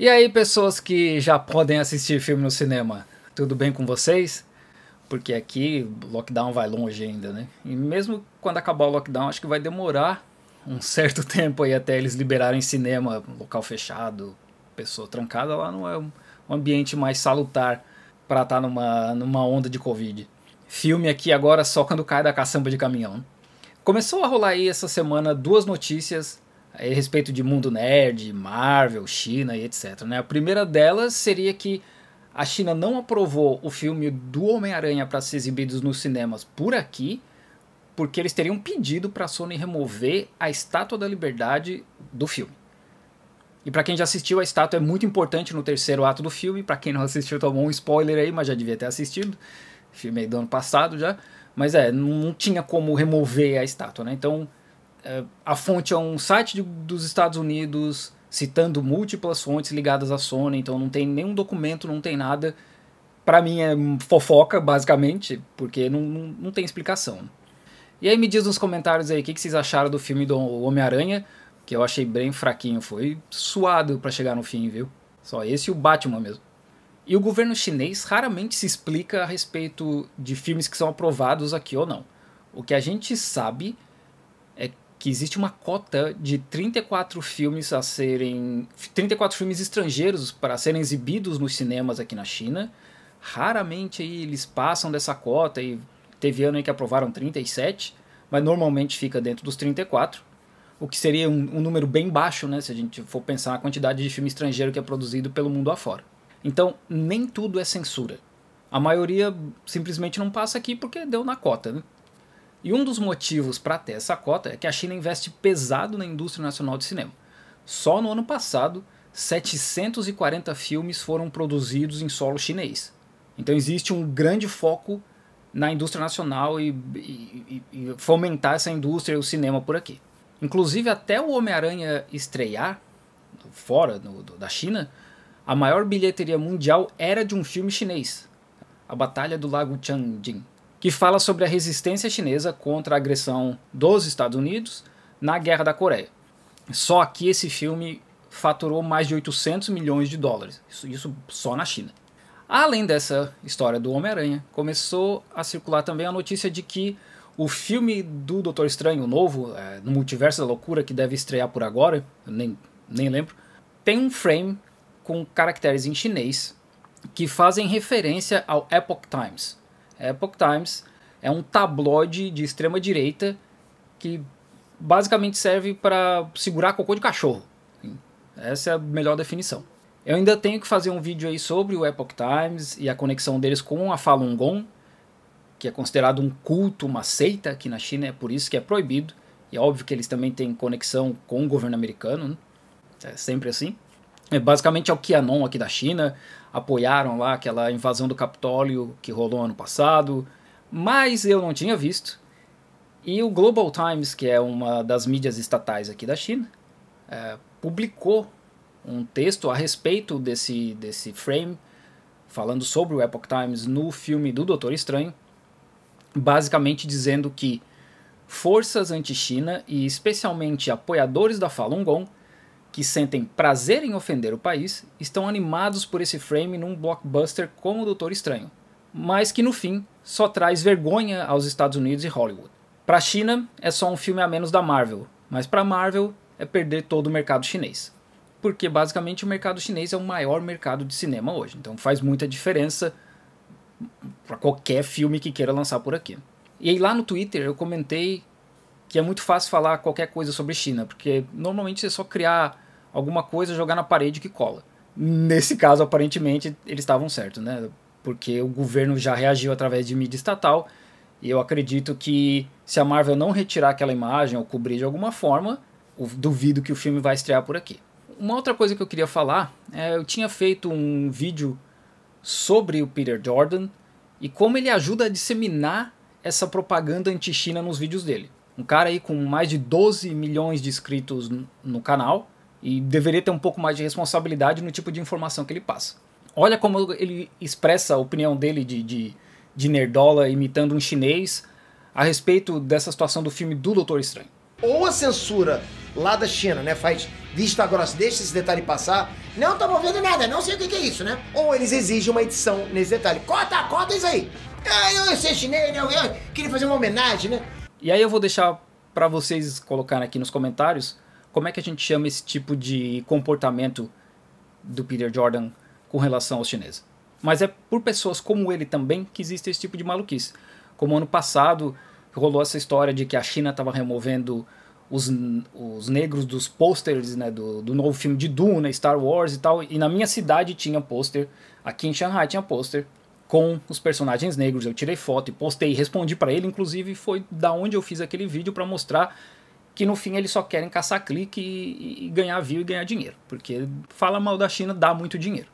E aí, pessoas que já podem assistir filme no cinema, tudo bem com vocês? Porque aqui o lockdown vai longe ainda, né? E mesmo quando acabar o lockdown, acho que vai demorar um certo tempo aí até eles liberarem cinema, local fechado, pessoa trancada lá não é um ambiente mais salutar para estar tá numa, numa onda de Covid. Filme aqui agora só quando cai da caçamba de caminhão. Começou a rolar aí essa semana duas notícias a respeito de mundo nerd, Marvel, China e etc. Né? A primeira delas seria que a China não aprovou o filme do Homem-Aranha para ser exibido nos cinemas por aqui, porque eles teriam pedido para a Sony remover a Estátua da Liberdade do filme. E para quem já assistiu, a estátua é muito importante no terceiro ato do filme. Para quem não assistiu, tomou um spoiler aí, mas já devia ter assistido. Filme do ano passado já. Mas é, não tinha como remover a estátua, né? Então a fonte é um site de, dos Estados Unidos citando múltiplas fontes ligadas à Sony, então não tem nenhum documento, não tem nada. Para mim é fofoca, basicamente, porque não, não, não, tem explicação. E aí me diz nos comentários aí o que, que vocês acharam do filme do Homem-Aranha, que eu achei bem fraquinho, foi suado para chegar no fim, viu? Só esse e o Batman mesmo. E o governo chinês raramente se explica a respeito de filmes que são aprovados aqui ou não. O que a gente sabe que existe uma cota de 34 filmes a serem 34 filmes estrangeiros para serem exibidos nos cinemas aqui na China. Raramente eles passam dessa cota e teve ano em que aprovaram 37, mas normalmente fica dentro dos 34, o que seria um, um número bem baixo, né, se a gente for pensar na quantidade de filme estrangeiro que é produzido pelo mundo afora. Então, nem tudo é censura. A maioria simplesmente não passa aqui porque deu na cota, né? E um dos motivos para ter essa cota é que a China investe pesado na indústria nacional de cinema. Só no ano passado, 740 filmes foram produzidos em solo chinês. Então existe um grande foco na indústria nacional e, e, e fomentar essa indústria e o cinema por aqui. Inclusive, até o Homem-Aranha estrear, fora no, do, da China, a maior bilheteria mundial era de um filme chinês, A Batalha do Lago Changjin, que fala sobre a resistência chinesa contra a agressão dos Estados Unidos na Guerra da Coreia. Só que esse filme faturou mais de 800 milhões de dólares, isso, isso só na China. Além dessa história do Homem-Aranha, começou a circular também a notícia de que o filme do Doutor Estranho novo, é, no Multiverso da Loucura, que deve estrear por agora, nem, nem lembro, tem um frame com caracteres em chinês que fazem referência ao Epoch Times, Epoch Times é um tabloide de extrema direita que basicamente serve para segurar cocô de cachorro. Essa é a melhor definição. Eu ainda tenho que fazer um vídeo aí sobre o Epoch Times e a conexão deles com a Falun Gong, que é considerado um culto, uma seita aqui na China, é por isso que é proibido. E é óbvio que eles também têm conexão com o governo americano, né? é sempre assim. É, basicamente é o Qianon aqui da China, apoiaram lá aquela invasão do Capitólio que rolou ano passado, mas eu não tinha visto. E o Global Times, que é uma das mídias estatais aqui da China, é, publicou um texto a respeito desse, desse frame, falando sobre o Epoch Times no filme do Doutor Estranho, basicamente dizendo que forças anti-China e especialmente apoiadores da Falun Gong que sentem prazer em ofender o país estão animados por esse frame num blockbuster como o Doutor Estranho, mas que no fim só traz vergonha aos Estados Unidos e Hollywood. Para a China é só um filme a menos da Marvel, mas para a Marvel é perder todo o mercado chinês. Porque basicamente o mercado chinês é o maior mercado de cinema hoje, então faz muita diferença para qualquer filme que queira lançar por aqui. E aí lá no Twitter eu comentei que é muito fácil falar qualquer coisa sobre China, porque normalmente é só criar alguma coisa, jogar na parede que cola. Nesse caso, aparentemente, eles estavam certos, né? Porque o governo já reagiu através de mídia estatal, e eu acredito que se a Marvel não retirar aquela imagem ou cobrir de alguma forma, duvido que o filme vai estrear por aqui. Uma outra coisa que eu queria falar, é, eu tinha feito um vídeo sobre o Peter Jordan e como ele ajuda a disseminar essa propaganda anti-China nos vídeos dele um cara aí com mais de 12 milhões de inscritos no canal e deveria ter um pouco mais de responsabilidade no tipo de informação que ele passa. Olha como ele expressa a opinião dele de, de, de nerdola imitando um chinês a respeito dessa situação do filme do Doutor Estranho. Ou a censura lá da China, né, faz vista grossa, deixa esse detalhe passar, não estamos vendo nada, não sei o que, é isso, né? Ou eles exigem uma edição nesse detalhe. Corta, corta isso aí! Ah, eu, eu sei chinês, né? eu queria fazer uma homenagem, né? E aí eu vou deixar para vocês colocarem aqui nos comentários como é que a gente chama esse tipo de comportamento do Peter Jordan com relação aos chineses. Mas é por pessoas como ele também que existe esse tipo de maluquice. Como ano passado rolou essa história de que a China estava removendo os, os negros dos posters né, do, do novo filme de Duna, Star Wars e tal. E na minha cidade tinha pôster, aqui em Shanghai tinha pôster com os personagens negros. Eu tirei foto e postei, respondi para ele, inclusive foi da onde eu fiz aquele vídeo para mostrar que no fim eles só querem caçar clique e, e, ganhar view e ganhar dinheiro, porque fala mal da China dá muito dinheiro.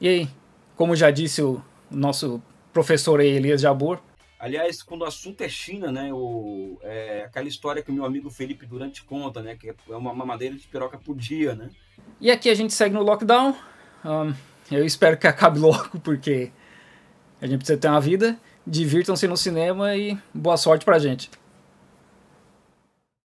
E aí, como já disse o nosso professor Elias Jabor, Aliás, quando o assunto é China, né, o, é aquela história que o meu amigo Felipe Durante conta, né, que é uma mamadeira de piroca por dia, né? E aqui a gente segue no lockdown. Um, eu espero que acabe logo, porque a gente precisa ter uma vida, divirtam-se no cinema e boa sorte pra gente.